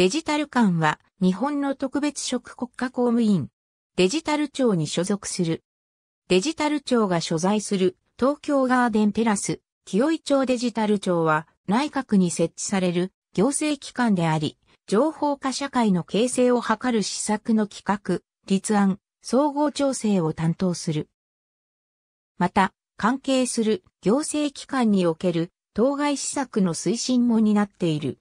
デジタル官は日本の特別職国家公務員。デジタル庁に所属する。デジタル庁が所在する東京ガーデンテラス、清井町デジタル庁は内閣に設置される行政機関であり、情報化社会の形成を図る施策の企画、立案、総合調整を担当する。また、関係する行政機関における当該施策の推進も担っている。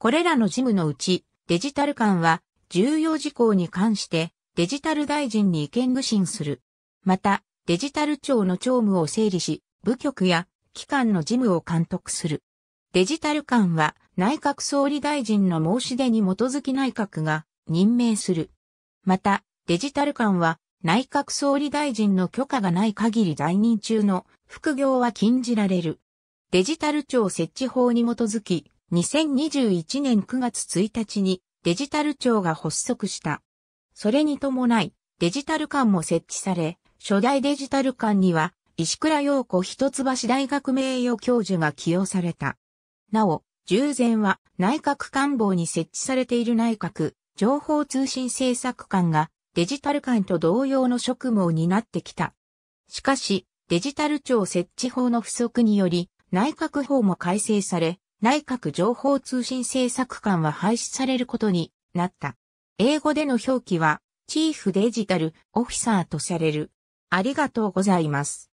これらの事務のうち、デジタル官は、重要事項に関して、デジタル大臣に意見具信する。また、デジタル庁の庁務を整理し、部局や機関の事務を監督する。デジタル官は内閣総理大臣の申し出に基づき内閣が任命する。また、デジタル官は内閣総理大臣の許可がない限り在任中の副業は禁じられる。デジタル庁設置法に基づき、2021年9月1日にデジタル庁が発足した。それに伴い、デジタル館も設置され、初代デジタル館には、石倉陽子一橋大学名誉教授が起用された。なお、従前は内閣官房に設置されている内閣情報通信政策官がデジタル館と同様の職務を担ってきた。しかし、デジタル庁設置法の不足により内閣法も改正され、内閣情報通信政策官は廃止されることになった。英語での表記は、チーフデジタルオフィサーとされる。ありがとうございます。